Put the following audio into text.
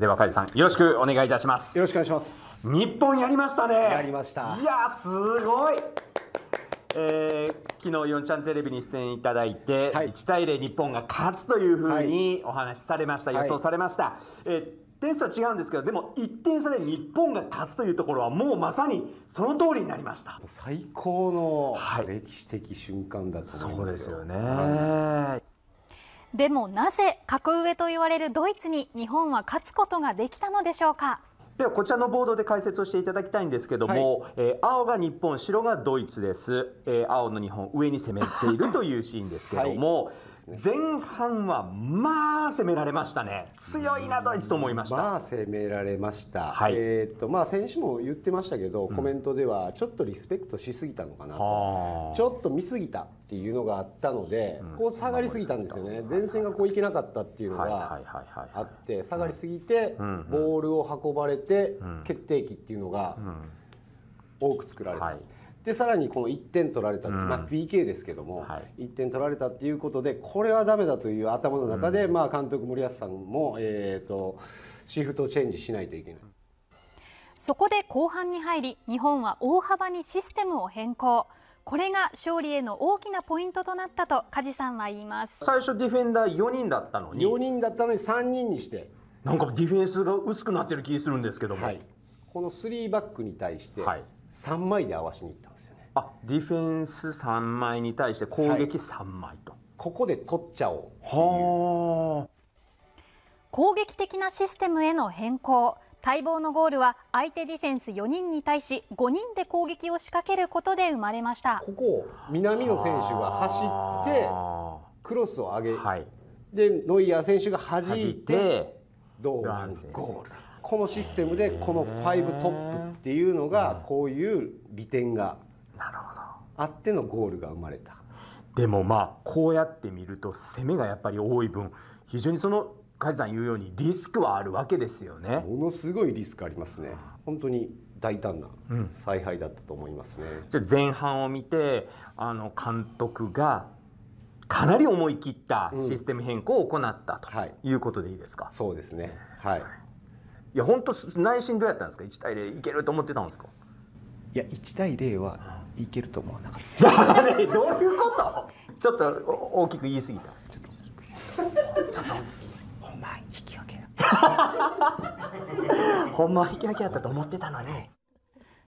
では梶さんよろしくお願いいたしますよろしくお願いします日本やりましたねやりましたいやすごいえー、昨日4ちゃんテレビに出演いただいて、はい、1対0日本が勝つというふうにお話しされました、はい、予想されました、はい、えー、点数は違うんですけどでも1点差で日本が勝つというところはもうまさにその通りになりました最高の歴史的瞬間だと思いますはい、そうですよね、でもなぜ格上と言われるドイツに日本は勝つことができたのでしょうかではこちらのボードで解説をしていただきたいんですけども、はい、えー、青が日本白がドイツです、えー、青の日本上に攻めているというシーンですけども、はいね前半はまあ攻められましたね強いなドイツと思いましたまあ攻められました、はい、えっ、とまあ選手も言ってましたけど、コメントではちょっとリスペクトしすぎたのかなと、ちょっと見すぎたっていうのがあったので、こう下がりすぎたんですよね前線がこういけなかったっていうのがあって下がりすぎて、ボールを運ばれて、決定機っていうのが多く作られた。でさらにこの1点取られた、うん、まあ、PK ですけども、はい、1点取られたっていうことでこれはだめだという頭の中で、うん、まあ、監督森保さんも、えーと、シフトチェンジしないといけない。そこで後半に入り日本は大幅にシステムを変更これが勝利への大きなポイントとなったと梶さんは言います最初ディフェンダー4人だったのに4人だったのに3人にしてなんかディフェンスが薄くなってる気するんですけども、はい、この3バックに対して3枚で合わしにいったあディフェンス3枚に対して攻撃3枚と、はい、ここで取っちゃおうは攻撃的なシステムへの変更待望のゴールは相手ディフェンス4人に対し5人で攻撃を仕掛けることで生まれましたここを南野選手が走ってクロスを上げ、はい、でノイアー選手が弾いて同点ゴールこのシステムでこの5トップっていうのがこういう利点がなるほどあってのゴールが生まれたでもまあこうやって見ると攻めがやっぱり多い分非常にその梶さん言うようにリスクはあるわけですよねものすごいリスクありますね本当に大胆な采配だったと思いますね、うん、じゃ前半を見てあの監督がかなり思い切ったシステム変更を行ったということでいいですか、うんはい、そうですねはいいや本当内心どうやったんですか1対0いけると思ってたんですかいや1対0はいけると思わなかった どういうことちょっと大きく言い過ぎたちょっと引き分けほんま引き分けやったと思ってたのに